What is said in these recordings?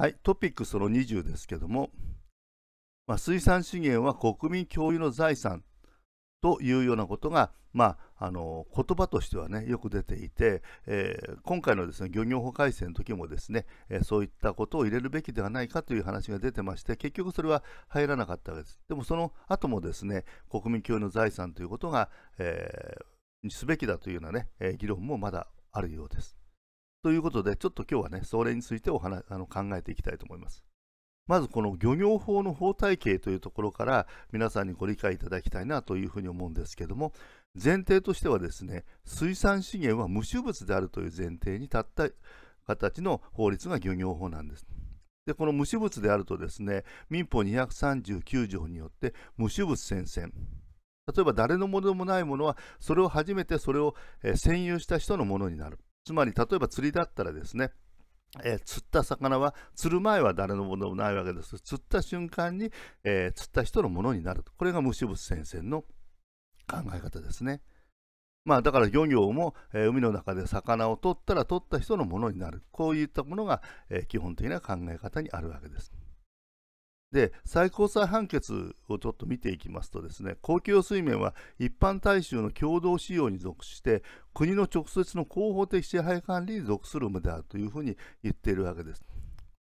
はい、トピックその20ですけども、まあ、水産資源は国民共有の財産というようなことが、まあ、あの言葉としては、ね、よく出ていて、えー、今回のです、ね、漁業法改正の時もですね、えー、そういったことを入れるべきではないかという話が出てまして結局それは入らなかったわけですでもその後もですね国民共有の財産ということが、えー、すべきだというような、ね、議論もまだあるようです。ということで、ちょっと今日はね、それについてお話あの考えていきたいと思います。まずこの漁業法の法体系というところから皆さんにご理解いただきたいなというふうに思うんですけども前提としてはですね水産資源は無種物であるという前提に立った形の法律が漁業法なんです。でこの無種物であるとですね民法239条によって無種物宣戦例えば誰のものでもないものはそれを初めてそれを占有した人のものになるつまり例えば釣りだったらですね、えー、釣った魚は釣る前は誰のものもないわけです釣った瞬間に、えー、釣った人のものになるこれが無私物先生の考え方ですね。まあ、だから漁業も、えー、海の中で魚を取ったら取った人のものになるこういったものが、え基本的な考え方にあるわけです。で最高裁判決をちょっと見ていきますとですね公共水面は一般大衆の共同使用に属して国の直接の広報的支配管理に属するものであるというふうに言っているわけです。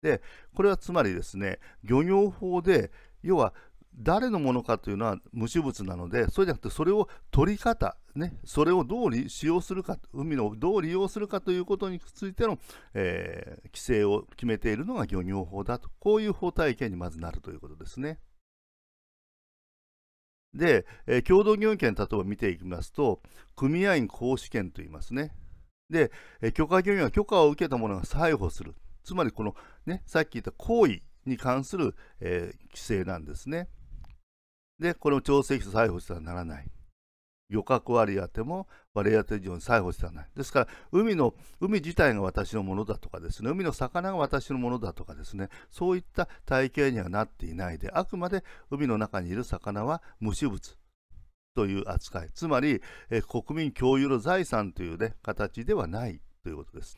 でこれはつまりですね漁業法で要は誰のものかというのは無私物なので、そうじゃなくて、それを取り方、ね、それをどう使用するか、海のどう利用するかということについての、えー、規制を決めているのが漁業法だと、こういう法体系にまずなるということですね。で、えー、共同漁業権、例えば見ていきますと、組合員行使権といいますね。で、えー、許可漁業は許可を受けた者が逮捕する。つまり、この、ね、さっき言った行為に関する、えー、規制なんですね。で、これも調整費と採捕してはならない。漁獲割当ても割当以上に採捕してはない。ですから、海の、海自体が私のものだとかですね、海の魚が私のものだとかですね、そういった体系にはなっていないで、あくまで海の中にいる魚は無私物という扱い。つまり、え国民共有の財産というね、形ではないということです。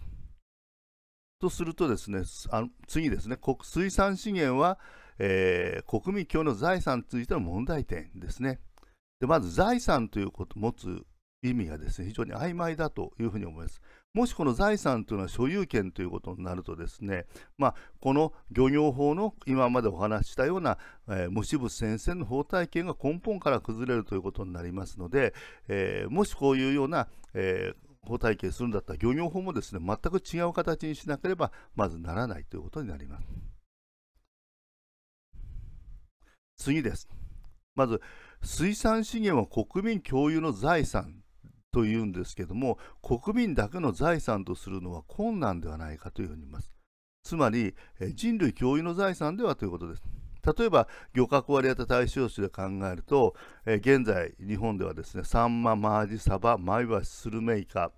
とするとですね、あの次ですね、国水産資源は、えー、国民共の財産についての問題点ですね。でまず財産ということを持つ意味がですね非常に曖昧だというふうに思います。もしこの財産というのは所有権ということになるとですね、まあ、この漁業法の今までお話ししたような、えー、無私物先生の法体系が根本から崩れるということになりますので、えー、もしこういうような、えー、法体系するんだったら漁業法もですね全く違う形にしなければまずならないということになります。次です。まず、水産資源は国民共有の財産というんですけども、国民だけの財産とするのは困難ではないかというふうに言います。つまり、人類共有の財産ではということです。例えば、漁獲割当対象種で考えると、え現在、日本ではですね、サンマ、マアジ、サバ、マイワシ、スルメイカ、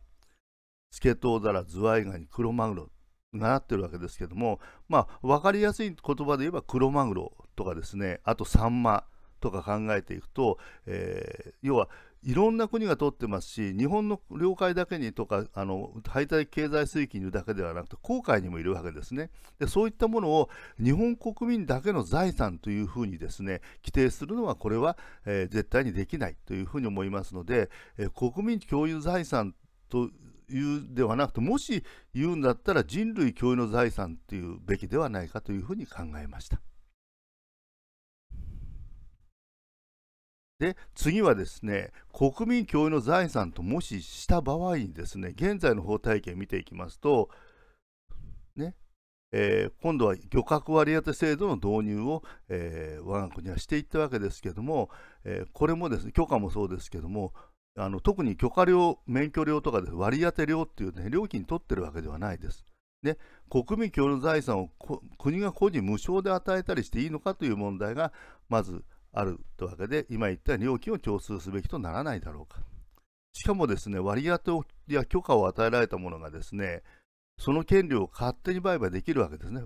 スケトウザラ、ズワイガニ、クロマグロ、習ってるわけですけども、まあ、分かりやすい言葉で言えばクロマグロとかですねあとサンマとか考えていくと、えー、要はいろんな国が取ってますし日本の領海だけにとかあの排他的経済水域にいるだけではなくて航海にもいるわけですねでそういったものを日本国民だけの財産というふうにですね規定するのはこれは、えー、絶対にできないというふうに思いますので、えー、国民共有財産と言うではなくて、もし言うんだったら人類共有の財産というべきではないかというふうに考えました。で次はですね国民共有の財産ともしした場合にですね現在の法体系見ていきますと、ねえー、今度は漁獲割当制度の導入を、えー、我が国はしていったわけですけども、えー、これもですね許可もそうですけどもあの特に許可料、免許料とかで割り当て料っていう、ね、料金取ってるわけではないです。で国民共有財産を国が個人無償で与えたりしていいのかという問題がまずあるというわけで、今言った料金を共通すべきとならないだろうか。しかもですね、割り当てや許可を与えられたものがですね、その権利を勝手に売買できるわけですね。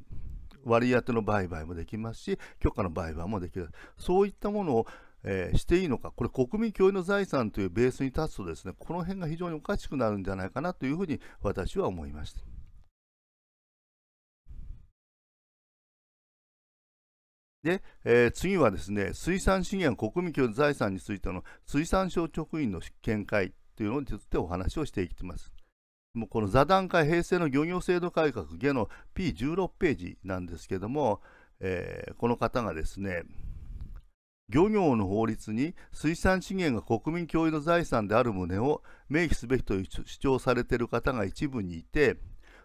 割り当ての売買もできますし、許可の売買もできる。そういったものをえー、していいのか、これ国民共有の財産というベースに立つとですね、この辺が非常におかしくなるんじゃないかなというふうに私は思いました。で、えー、次はですね、水産資源国民共有財産についての水産省職員の見解というのについてお話をしていきます。もうこの座談会平成の漁業制度改革下の P16 ページなんですけども、えー、この方がですね、漁業の法律に水産資源が国民共有の財産である旨を明記すべきという主張されている方が一部にいて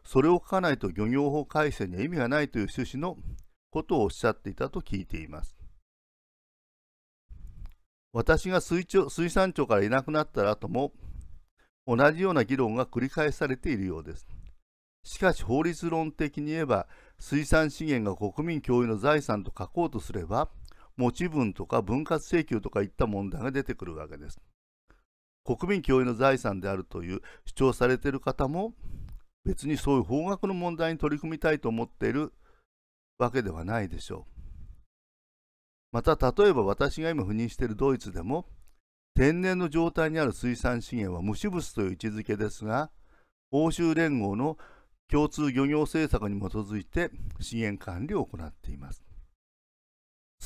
それを書かないと漁業法改正には意味がないという趣旨のことをおっしゃっていたと聞いています私が水水産庁からいなくなった後も同じような議論が繰り返されているようですしかし法律論的に言えば水産資源が国民共有の財産と書こうとすれば持ち分とか分割請求とかいった問題が出てくるわけです。国民共有の財産であるという主張されている方も別にそういう方角の問題に取り組みたいと思っているわけではないでしょう。また例えば私が今赴任しているドイツでも天然の状態にある水産資源は無視物という位置づけですが欧州連合の共通漁業政策に基づいて資源管理を行っています。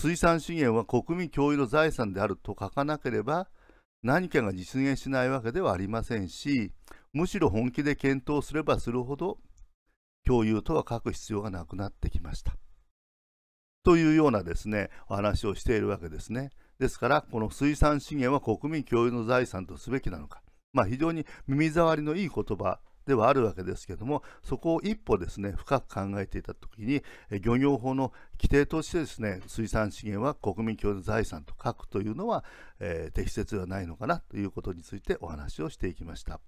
水産資源は国民共有の財産であると書かなければ何かが実現しないわけではありませんしむしろ本気で検討すればするほど共有とは書く必要がなくなってきました。というようなですねお話をしているわけですね。ですからこの水産資源は国民共有の財産とすべきなのか、まあ、非常に耳障りのいい言葉ではあるわけですけども、そこを一歩ですね、深く考えていたときに、漁業法の規定としてですね、水産資源は国民共有財産と書くというのは、えー、適切ではないのかなということについてお話をしていきました。